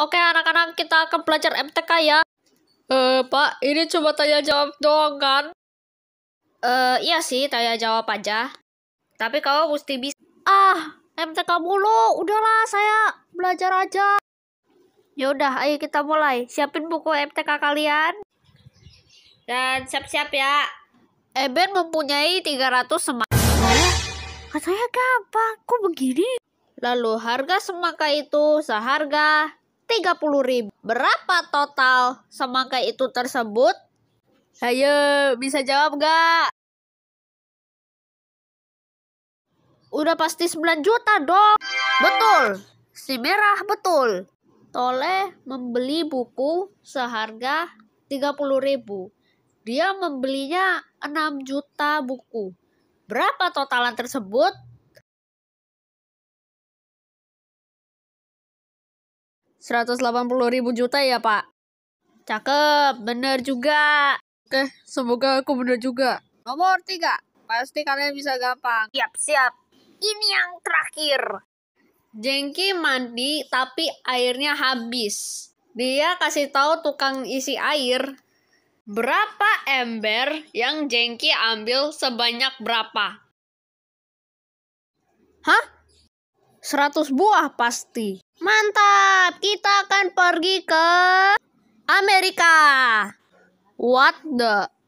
Oke anak-anak kita akan belajar MTK ya. Eh uh, Pak, ini cuma tanya jawab doang kan? Eh uh, iya sih tanya jawab aja. Tapi kamu mesti bisa. Ah, MTK mulu. Udahlah saya belajar aja. Yaudah, ayo kita mulai. Siapin buku MTK kalian. Dan siap-siap ya. Eben mempunyai 300 semangka. katanya gampang, kok begini? Lalu harga semangka itu seharga 30.000. Berapa total semangka itu tersebut? Ayo, bisa jawab gak? Udah pasti 9 juta dong. Betul. Si merah betul. Tole membeli buku seharga 30.000. Dia membelinya 6 juta buku. Berapa totalan tersebut? 180 ribu juta ya pak? Cakep, bener juga. Oke, semoga aku bener juga. Nomor tiga, pasti kalian bisa gampang. Siap, siap. Ini yang terakhir. Jengki mandi tapi airnya habis. Dia kasih tahu tukang isi air berapa ember yang Jengki ambil sebanyak berapa. Hah? 100 buah pasti. Mantap! kita akan pergi ke Amerika. What the